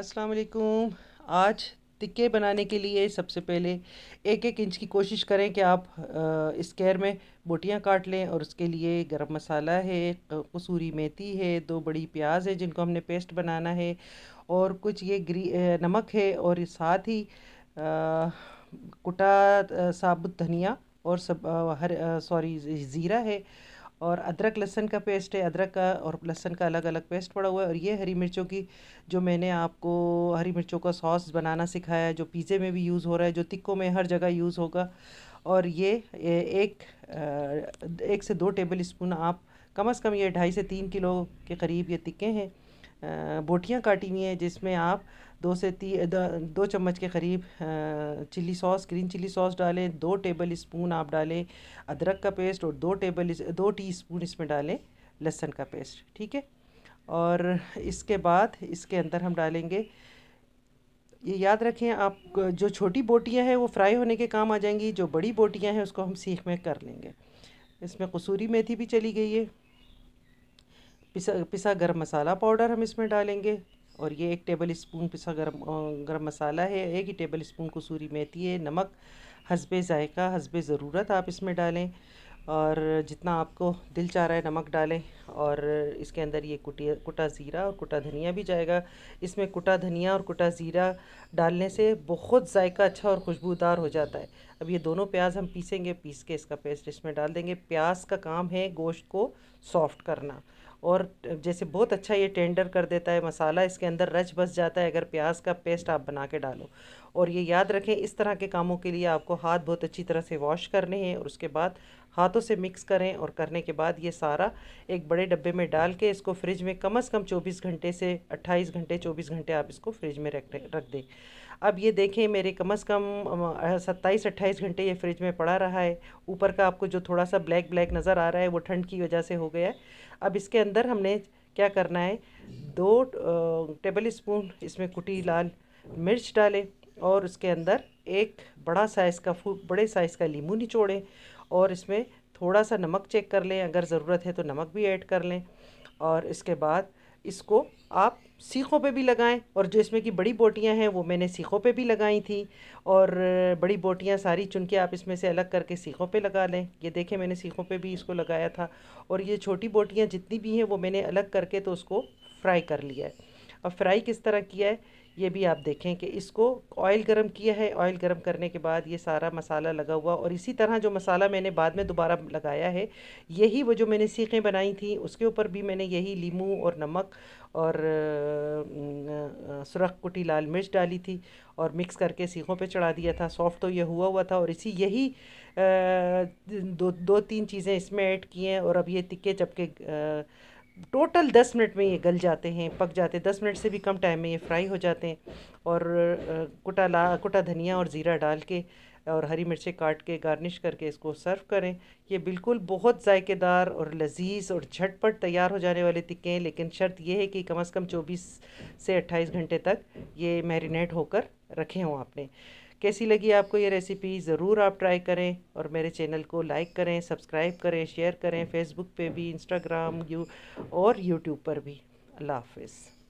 अस्सलाम वालेकुम आज टिक्के बनाने के लिए सबसे पहले एक एक इंच की कोशिश करें कि आप स्केयर में बोटियां काट लें और उसके लिए गरम मसाला है कसूरी मेथी है दो बड़ी प्याज है जिनको हमने पेस्ट बनाना है और कुछ ये ग्री नमक है और साथ ही आ, कुटा साबुत धनिया और सब हर सॉरी ज़ीरा है और अदरक लहसन का पेस्ट है अदरक का और लहसन का अलग अलग पेस्ट पड़ा हुआ है और ये हरी मिर्चों की जो मैंने आपको हरी मिर्चों का सॉस बनाना सिखाया है जो पिज़्ज़े में भी यूज़ हो रहा है जो तिक्कों में हर जगह यूज़ होगा और ये एक एक से दो टेबल स्पून आप कम अज़ कम ये ढाई से तीन किलो के करीब ये तिक्के हैं बोटियाँ काटी हुई हैं जिसमें आप दो से ती दो चम्मच के करीब chilli sauce green chilli sauce डालें दो टेबल स्पून आप डालें अदरक का पेस्ट और दो टेबल दो टी स्पून इसमें डालें लहसन का पेस्ट ठीक है और इसके बाद इसके अंदर हम डालेंगे ये याद रखें आप जो छोटी बोटियां हैं वो फ्राई होने के काम आ जाएंगी जो बड़ी बोटियां हैं उसको हम सीख में कर लेंगे इसमें कसूरी मेथी भी चली गई है पिसा पिसा गर्म मसाला पाउडर हम इसमें डालेंगे और ये एक टेबल स्पून पिसा गर्म गर्म मसाला है एक ही टेबल स्पून कसूरी मेथी है नमक हसबे ज़ायका हसबे ज़रूरत आप इसमें डालें और जितना आपको दिल चाह रहा है नमक डालें और इसके अंदर ये कुटिया कुटा ज़ीरा और कुटा धनिया भी जाएगा इसमें कुटा धनिया और कुटा ज़ीरा डालने से बहुत जायका अच्छा और खुशबूदार हो जाता है अब ये दोनों प्याज हम पीसेंगे पीस के इसका पेस्ट इसमें डाल देंगे प्याज का काम है गोश्त को सॉफ्ट करना और जैसे बहुत अच्छा ये टेंडर कर देता है मसाला इसके अंदर रच बस जाता है अगर प्याज का पेस्ट आप बना के डालो और ये याद रखें इस तरह के कामों के लिए आपको हाथ बहुत अच्छी तरह से वॉश करने हैं और उसके बाद हाथों से मिक्स करें और करने के बाद ये सारा एक बड़े डब्बे में डाल के इसको फ्रिज में कम से कम 24 घंटे से 28 घंटे 24 घंटे आप इसको फ्रिज में रख रख दें अब ये देखें मेरे कम से कम सत्ताईस अट्ठाईस घंटे ये फ्रिज में पड़ा रहा है ऊपर का आपको जो थोड़ा सा ब्लैक ब्लैक नज़र आ रहा है वो ठंड की वजह से हो गया है अब इसके अंदर हमने क्या करना है दो टेबल स्पून इसमें कुटी लाल मिर्च डालें और उसके अंदर एक बड़ा साइज़ का फू बड़े साइज़ का लीमू निचोड़ें और इसमें थोड़ा सा नमक चेक कर लें अगर ज़रूरत है तो नमक भी ऐड कर लें और इसके बाद इसको आप सीखों पे भी लगाएं और जो इसमें की बड़ी बोटियां हैं वो मैंने सीखों पे भी लगाई थी और बड़ी बोटियां सारी चुन के आप इसमें से अलग करके सीखों पे लगा लें ये देखें मैंने सीखों पे भी इसको लगाया था और ये छोटी बोटियां जितनी भी हैं वो मैंने अलग करके तो उसको फ्राई कर लिया है अब फ्राई किस तरह किया है ये भी आप देखें कि इसको ऑयल गरम किया है ऑयल गरम करने के बाद ये सारा मसाला लगा हुआ और इसी तरह जो मसाला मैंने बाद में दोबारा लगाया है यही वो जो मैंने सीखें बनाई थी उसके ऊपर भी मैंने यही लीमू और नमक और सुरख कुटी लाल मिर्च डाली थी और मिक्स करके सीखों पे चढ़ा दिया था सॉफ्ट तो ये हुआ हुआ था और इसी यही दो दो तीन चीज़ें इसमें ऐड किए हैं और अब ये तिक्के चपके टोटल दस मिनट में ये गल जाते हैं पक जाते हैं दस मिनट से भी कम टाइम में ये फ्राई हो जाते हैं और कुटा ला कुटा धनिया और ज़ीरा डाल के और हरी मिर्चें काट के गार्निश करके इसको सर्व करें ये बिल्कुल बहुत जायकेदार और लजीज और झटपट तैयार हो जाने वाले तिक्के हैं लेकिन शर्त यह है कि कम अज़ कम चौबीस से अट्ठाईस घंटे तक ये मैरिनेट होकर रखे हों आपने कैसी लगी आपको ये रेसिपी ज़रूर आप ट्राई करें और मेरे चैनल को लाइक करें सब्सक्राइब करें शेयर करें फेसबुक पे भी इंस्टाग्राम यू और यूट्यूब पर भी अल्लाह हाफिज़